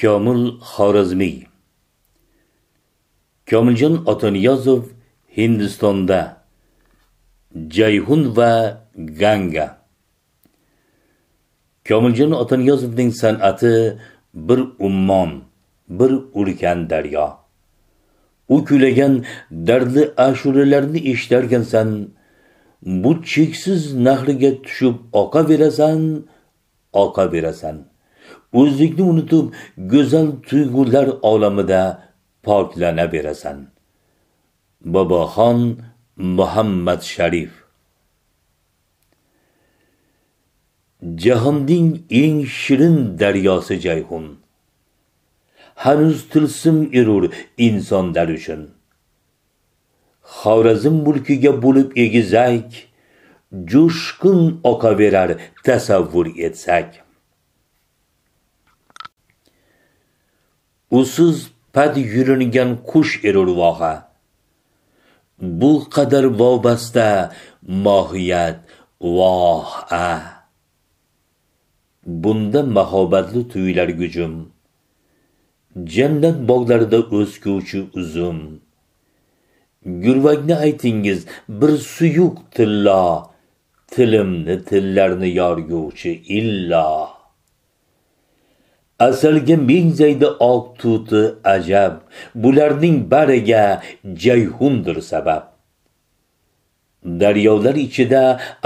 komil xorazmiy komiljon otaniyozov hindistonda jayhun va ganga komiljon otaniyozovning san'ati bir ummon bir ulkan daryo u kulagan dardli ashulalarni eshitarkansan bu cheksiz nahriga tushib oqa berasan oqa berasan o'zlikni unutib go'zal tuyg'ular olamida berasan boboxon muhammad sharif jahonning eng shirin daryosi jayhun hanuz tilsim erur insonlar uchun xorazm mulkiga bo'lib egizak jo'shqin oqaverar tasavvur etsak usiz pad yulingan qush erurvoha voha bu qadar vobasta mohiyat a bunda mahobatli tuyular gujum jannat bog'larida o'skuvchi uzum gurvakni aytingiz bir suyuq tillo tilimni tillarni yorguvchi illo asalga zayda oq tuti ajab bularning bariga jayhundir sabab daryolar ichida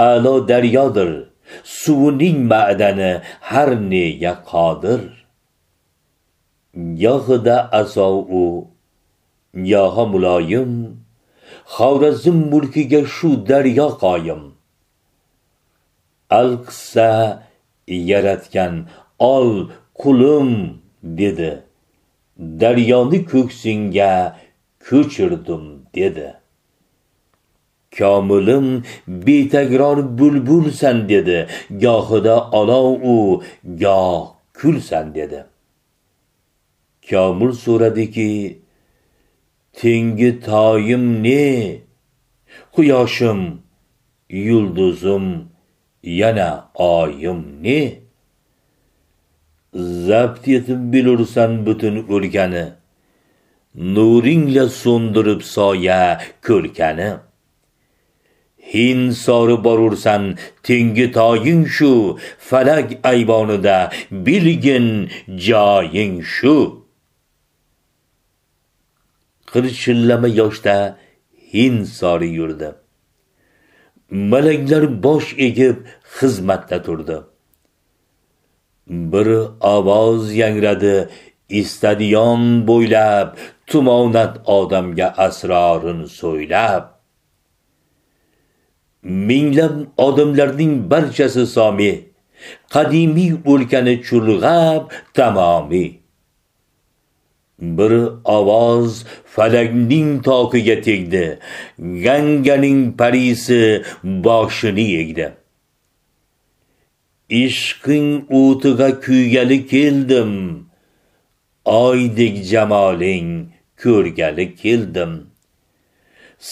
a'lo daryodir suvining ma'dani har nega qodir gohida asov u goho muloyim xorazm mulkiga shu daryo qoyim alqissa yaratgan ol qulim dedi daryoni ko'ksinga ko'chirdim dedi komilim betakror bulbulsan dedi gohida olov u goh kulsan dedi komil so'radiki tengi toyim ne quyoshim yulduzim yana oyim ne zabt etib bilursan butun o'lkani nuringla so'ndirib soya ko'rkani hin sori borursan tengi toying shu falak ayvonida bilgin joying shu qirchillama yoshda hin sori yurdi malaklar bosh egib xizmatda turdi bir ovoz yangradi istadiyon bo'ylab tumonat odamga asrorini so'ylab minglab odamlarning barchasi somi qadimiy o'lkani chulg'ab tamomiy bir ovoz falakning toqiga tegdi ganganing parisi boshini egdi ishqing o'tiga kuygali keldim oydek jamoling ko'rgali keldim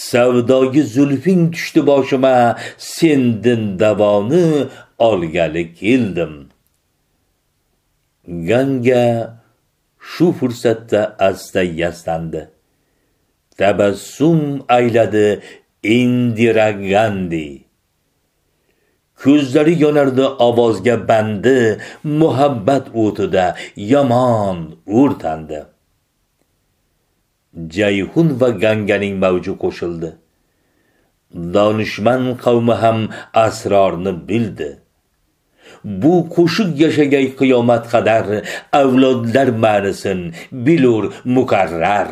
savdogi zulfing tushdi boshima sendin davoni olgali keldim ganga shu fursatda asta yastandi tabassum ayladi indira gandi ko'zlari yonardi ovozga bandi muhabbat o'tida yomon o'rtandi jayhun va ganganing mavji qo'shildi donishmand qavmi ham asrorni bildi bu qo'shiq yashagay qiyomat qadar avlodlar ma'nisin bilur mukarrar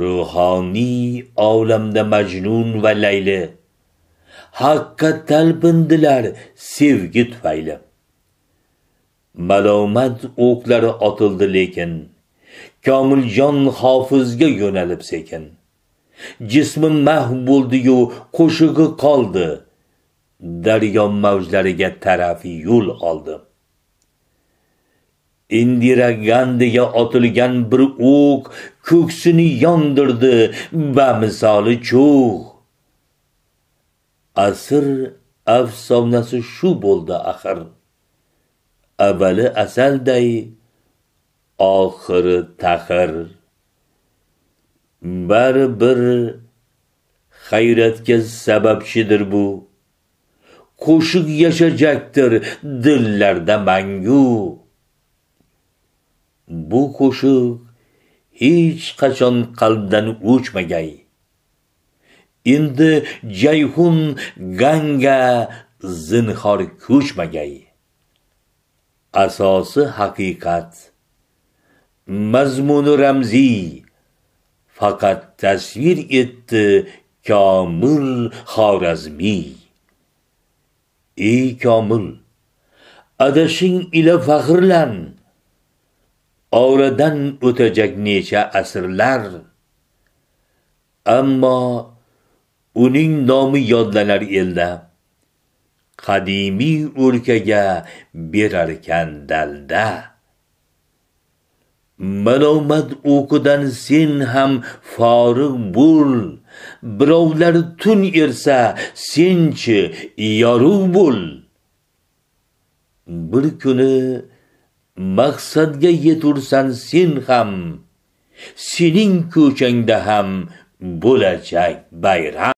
ruhoniy olamda majnun va layli haqqa talpindilar sevgi tufayli malomat o'qlari otildi lekin komiljon hofizga yo'nalib sekin jismi mah bo'ldi-yu qo'shig'i qoldi daryo mavjlariga tarafi yo'l oldi indira gandiga otilgan bir o'q ko'ksini yondirdi va misoli cho'g' asr afsonasi shu bo'ldi axir avvali asalday oxiri taxir baribir bir hayratga sababchidir bu qo'shiq yashajakdir dillarda mangu bu qo'shiq hech qachon qalbdan o'chmagay endi jayhun ganga zinhor ko'chmagay asosi haqiqat mazmuni ramziy faqat tasvir etdi komil xorazmiy ey komil adashing ila faxrlan oradan o'tajak necha asrlar ammo uning nomi yodlanar elda qadimiy o'lkaga berarkan dalda malomat o'qidan sen ham forig' bo'l birovlar tun ersa senchi yorug' bo'l bir kuni maqsadga yetursan sen ham sening ko'changda ham bo'lajak bayram